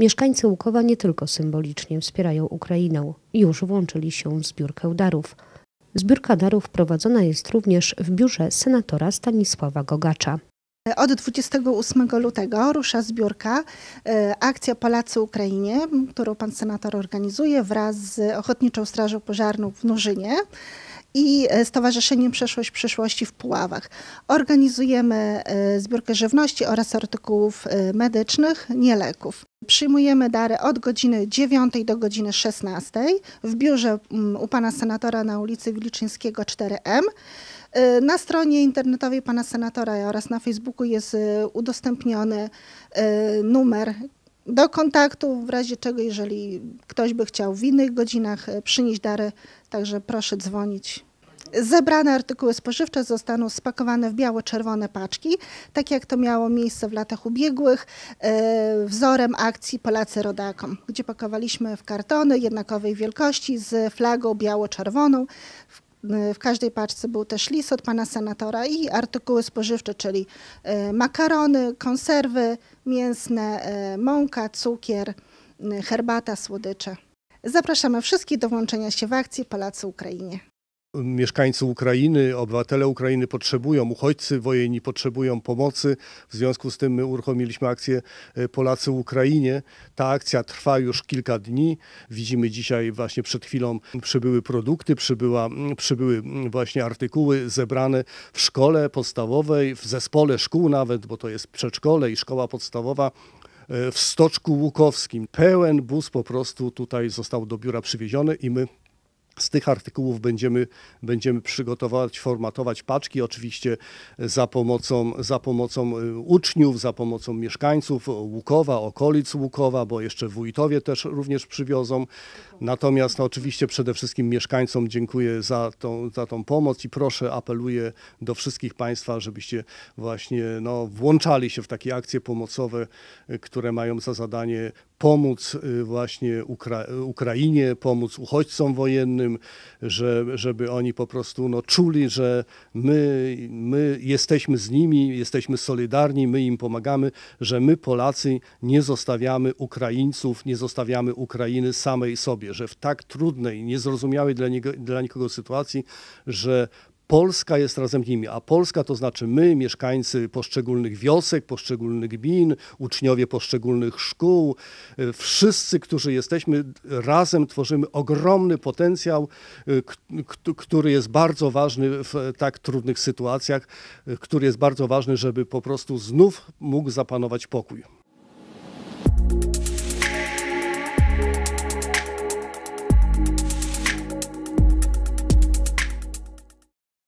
Mieszkańcy Łukowa nie tylko symbolicznie wspierają Ukrainę, już włączyli się w zbiórkę darów. Zbiórka darów prowadzona jest również w biurze senatora Stanisława Gogacza. Od 28 lutego rusza zbiórka e, Akcja Polacy Ukrainie, którą pan senator organizuje wraz z Ochotniczą Strażą Pożarną w Nurzynie i e, Stowarzyszeniem Przeszłość Przyszłości w Puławach. Organizujemy e, zbiórkę żywności oraz artykułów medycznych, nie leków. Przyjmujemy dary od godziny 9 do godziny 16 w biurze mm, u pana senatora na ulicy Wilczyńskiego 4M. Y, na stronie internetowej pana senatora oraz na Facebooku jest y, udostępniony y, numer do kontaktu, w razie czego, jeżeli ktoś by chciał w innych godzinach przynieść dary, także proszę dzwonić. Zebrane artykuły spożywcze zostaną spakowane w biało-czerwone paczki, tak jak to miało miejsce w latach ubiegłych e, wzorem akcji Polacy Rodakom, gdzie pakowaliśmy w kartony jednakowej wielkości z flagą biało-czerwoną, w każdej paczce był też list od pana senatora i artykuły spożywcze, czyli e, makarony, konserwy mięsne, e, mąka, cukier, herbata, słodycze. Zapraszamy wszystkich do włączenia się w akcję Polacy Ukrainie mieszkańcy Ukrainy, obywatele Ukrainy potrzebują, uchodźcy wojenni potrzebują pomocy. W związku z tym my uruchomiliśmy akcję e, Polacy Ukrainie. Ta akcja trwa już kilka dni. Widzimy dzisiaj właśnie przed chwilą przybyły produkty, przybyła, przybyły właśnie artykuły zebrane w szkole podstawowej, w zespole szkół nawet, bo to jest przedszkole i szkoła podstawowa e, w Stoczku Łukowskim. Pełen bus po prostu tutaj został do biura przywieziony i my z tych artykułów będziemy, będziemy przygotować, formatować paczki, oczywiście za pomocą, za pomocą y, uczniów, za pomocą mieszkańców Łukowa, okolic Łukowa, bo jeszcze wójtowie też również przywiozą. Natomiast no, oczywiście przede wszystkim mieszkańcom dziękuję za tą, za tą pomoc i proszę, apeluję do wszystkich Państwa, żebyście właśnie no, włączali się w takie akcje pomocowe, y, które mają za zadanie pomóc y, właśnie Ukra Ukrainie, pomóc uchodźcom wojennym, że, żeby oni po prostu no, czuli, że my, my jesteśmy z nimi, jesteśmy solidarni, my im pomagamy, że my Polacy nie zostawiamy Ukraińców, nie zostawiamy Ukrainy samej sobie, że w tak trudnej, niezrozumiałej dla, niego, dla nikogo sytuacji, że Polska jest razem z nimi, a Polska to znaczy my, mieszkańcy poszczególnych wiosek, poszczególnych gmin, uczniowie poszczególnych szkół, e, wszyscy, którzy jesteśmy, razem tworzymy ogromny potencjał, e, który jest bardzo ważny w tak trudnych sytuacjach, e, który jest bardzo ważny, żeby po prostu znów mógł zapanować pokój.